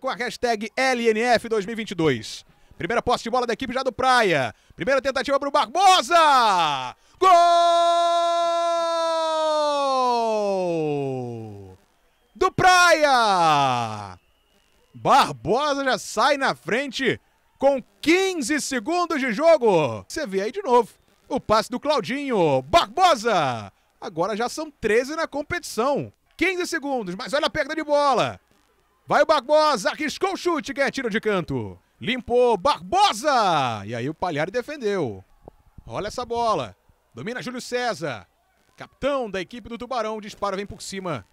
com a hashtag LNF 2022. Primeira posse de bola da equipe já do Praia. Primeira tentativa para o Barbosa. Gol! Do Praia! Barbosa já sai na frente com 15 segundos de jogo. Você vê aí de novo o passe do Claudinho. Barbosa! Agora já são 13 na competição. 15 segundos, mas olha a perda de bola. Vai o Barbosa, arriscou o chute, ganha tiro de canto. Limpou, Barbosa! E aí o Palhari defendeu. Olha essa bola. Domina Júlio César. Capitão da equipe do Tubarão, Dispara vem por cima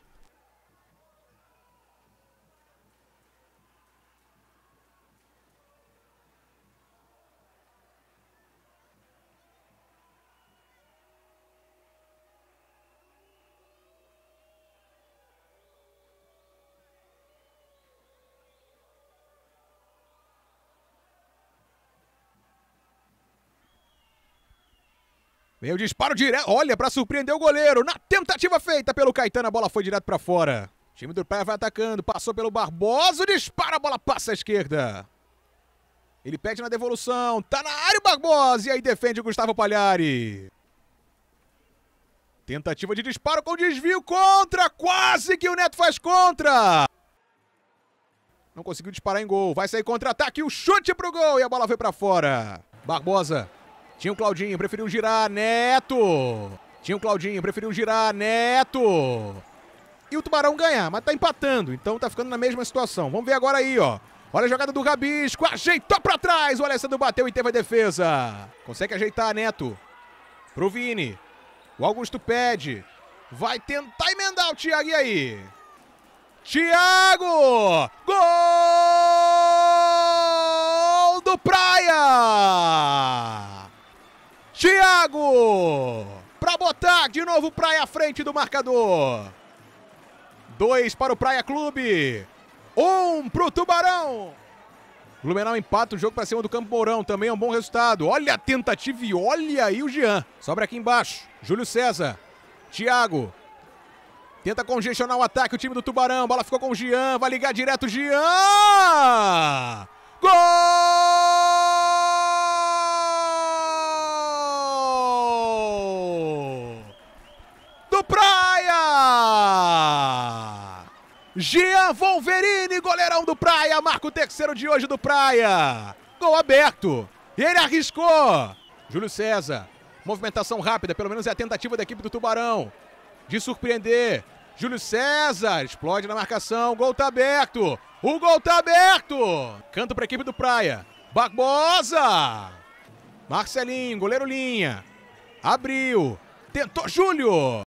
Vem o disparo direto. Olha, para surpreender o goleiro. Na tentativa feita pelo Caetano, a bola foi direto para fora. O time do Praia vai atacando. Passou pelo Barbosa. Dispara, a bola passa à esquerda. Ele pede na devolução. Tá na área o Barbosa. E aí defende o Gustavo Palhari. Tentativa de disparo com desvio contra. Quase que o Neto faz contra. Não conseguiu disparar em gol. Vai sair contra-ataque. O chute pro gol. E a bola foi para fora. Barbosa tinha o Claudinho, preferiu girar, Neto. Tinha o Claudinho, preferiu girar, Neto. E o Tubarão ganhar, mas tá empatando, então tá ficando na mesma situação. Vamos ver agora aí, ó. Olha a jogada do Rabisco, ajeitou pra trás. O Alessandro bateu e teve a defesa. Consegue ajeitar, Neto. Pro Vini. O Augusto pede. Vai tentar emendar o Thiago, e aí? Thiago! Gol! Thiago. Para botar de novo Praia à frente do marcador. Dois para o Praia Clube. Um para o Tubarão. Blumenau empata o jogo para cima do Campo Mourão. Também é um bom resultado. Olha a tentativa e olha aí o Jean. Sobra aqui embaixo. Júlio César. Thiago. Tenta congestionar o ataque o time do Tubarão. Bola ficou com o Jean. Vai ligar direto o Jean. Gol! Jean Wolverine, goleirão do Praia, marca o terceiro de hoje do Praia. Gol aberto. Ele arriscou. Júlio César. Movimentação rápida, pelo menos é a tentativa da equipe do Tubarão de surpreender. Júlio César explode na marcação. Gol tá aberto. O gol tá aberto. Canto para a equipe do Praia. Barbosa. Marcelinho, goleiro linha. Abriu. Tentou Júlio.